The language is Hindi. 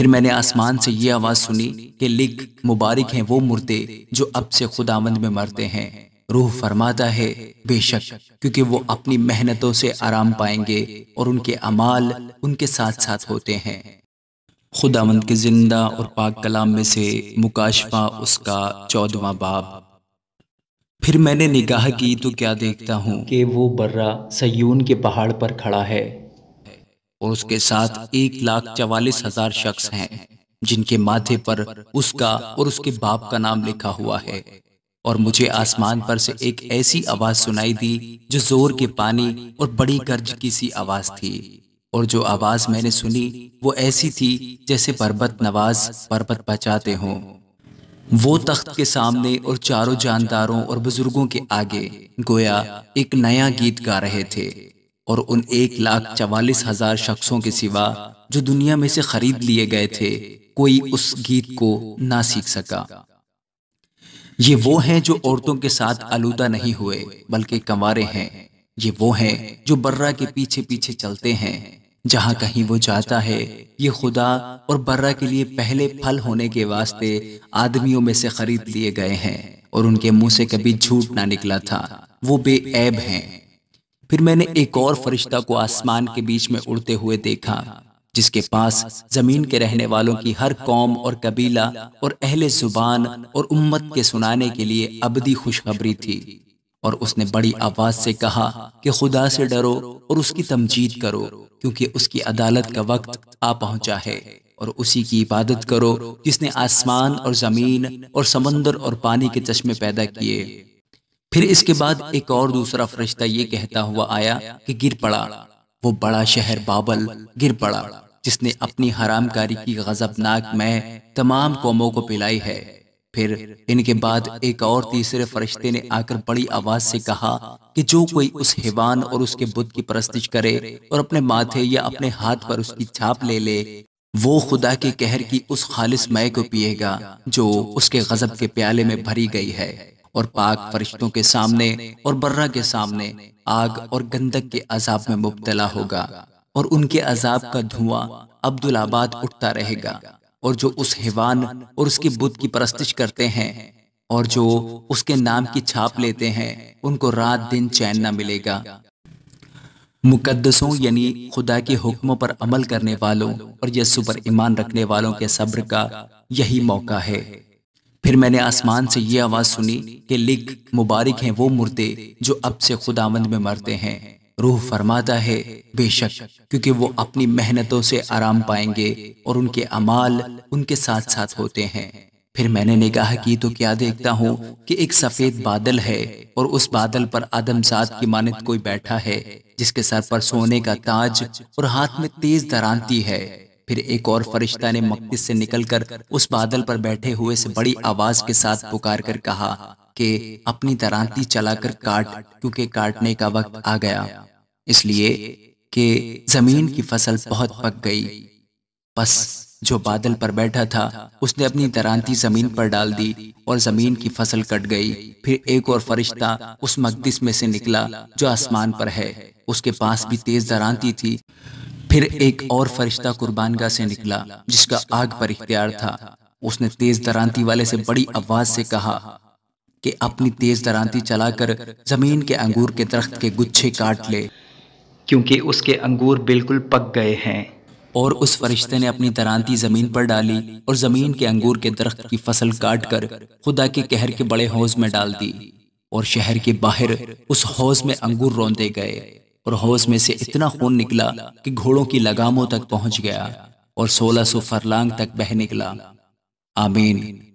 फिर मैंने आसमान से ये आवाज़ सुनी कि लिख मुबारक हैं वो मुर्दे जो अब से खुदावंद में मरते हैं रूह फरमाता है बेशक क्योंकि वो अपनी मेहनतों से आराम पाएंगे और उनके अमाल उनके साथ साथ होते हैं खुदावंद के जिंदा और पाक कलाम में से मुकाशफा उसका चौदवा बाब फिर मैंने निगाह की तो क्या देखता हूँ कि वो बर्रा सयून के पहाड़ पर खड़ा है और उसके साथ एक लाख चवालीस हजार शख्स हैं जिनके माथे पर उसका और उसके बाप का नाम लिखा हुआ है और मुझे आसमान पर से एक ऐसी आवाज सुनाई दी जो जोर के पानी और बड़ी गर्ज की सी आवाज थी और जो आवाज मैंने सुनी वो ऐसी थी जैसे पर्वत नवाज पर्वत बचाते हों वो तख्त के सामने और चारों जानदारों और बुजुर्गों के आगे गोया एक नया गीत गा रहे थे और उन एक लाख चवालीस हजार शख्सों के सिवा जो दुनिया में से खरीद लिए गए थे कोई उस गीत को ना सीख सका ये वो हैं जो औरतों के साथ आलूदा नहीं हुए बल्कि कंवारे हैं ये वो हैं जो बर्रा के पीछे पीछे चलते हैं जहां कहीं वो जाता है ये खुदा और बर्रा के लिए पहले फल होने के वास्ते आदमियों में से खरीद लिए गए हैं और उनके मुंह से कभी झूठ ना निकला था वो बेऐब हैं फिर मैंने एक और फरिश्ता को आसमान के बीच में उड़ते हुए देखा जिसके पास जमीन के रहने वालों की हर कौम और कबीला और अहले जुबान और उम्मत के सुनाने के लिए अबदी खुशखबरी थी और उसने बड़ी आवाज से कहा कि खुदा से डरो और उसकी तमजीद करो क्योंकि उसकी अदालत का वक्त आ पहुंचा है और उसी की इबादत करो जिसने आसमान और जमीन और समंदर और पानी के चश्मे पैदा किए फिर इसके बाद एक और दूसरा फरिश्ता ये कहता हुआ आया कि गिर पड़ा वो बड़ा शहर बाबल गिर पड़ा जिसने अपनी हरामकारी की गजबनाक मैं तमाम कौमों को पिलाई है फिर इनके बाद एक और तीसरे फरिश्ते ने आकर बड़ी आवाज से कहा कि जो कोई उस हिवान और उसके बुद्ध की परस्तिश करे और अपने माथे या अपने हाथ पर उसकी छाप ले ले वो खुदा के कहर की उस खालिस मय को पिएगा जो उसके गजब के प्याले में भरी गई है और पाक फरिश्तों के सामने और बर्रा के सामने आग और गंदक के अजाब में मुबतला होगा और उनके अजाब का धुआं अब्दुल आबाद उठता रहेगा और जो उस हिवान और उसके बुद्ध की परस्तिश करते हैं और जो उसके नाम की छाप लेते हैं उनको रात दिन चैन न मिलेगा मुकदसों यानी खुदा के हुक्मों पर अमल करने वालों और यस्सु पर ईमान रखने वालों के सब्र का यही मौका है फिर मैंने आसमान से ये आवाज़ सुनी कि लिख मुबारक हैं वो मुर्दे जो अब से खुदावंद में मरते हैं रूह फरमाता है बेशक क्योंकि वो अपनी मेहनतों से आराम पाएंगे और उनके अमाल उनके साथ साथ होते हैं फिर मैंने निगाह की तो क्या देखता हूँ कि एक सफ़ेद बादल है और उस बादल पर आदमजात की मानत कोई बैठा है जिसके सर पर सोने का ताज और हाथ में तेज दरानती है फिर एक और फरिश्ता ने मक्की से निकलकर उस बादल पर बैठे हुए से बड़ी आवाज के साथ पुकार कर कहा कि अपनी दरांती चलाकर काट क्योंकि काटने का वक्त आ गया इसलिए कि जमीन की फसल बहुत पक गई बस जो बादल पर बैठा था उसने अपनी दरांती जमीन पर डाल दी और जमीन की फसल कट गई फिर एक और फरिश्ता उस मकदिस में से निकला जो आसमान पर है उसके पास भी तेज दरांती थी फिर एक और फरिश्ता कुर्बानगा से निकला जिसका आग पर इख्तियार था उसने तेज दरांती वाले से बड़ी आवाज से कहा कि अपनी तेज दरांती चलाकर जमीन के अंगूर के दरख्त के गुच्छे काट ले क्योंकि उसके अंगूर बिल्कुल पक गए हैं और उस फरिश्ते ने अपनी दरांती जमीन पर डाली और जमीन के अंगूर के दरख्त की फसल काट कर खुदा के कहर के बड़े हौज में डाल दी और शहर के बाहर उस हौज में अंगूर रौंदे गए और हौस में से इतना खून निकला कि घोड़ों की लगामों तक पहुंच गया और सोलह सौ फरलांग तक बह निकला आमीन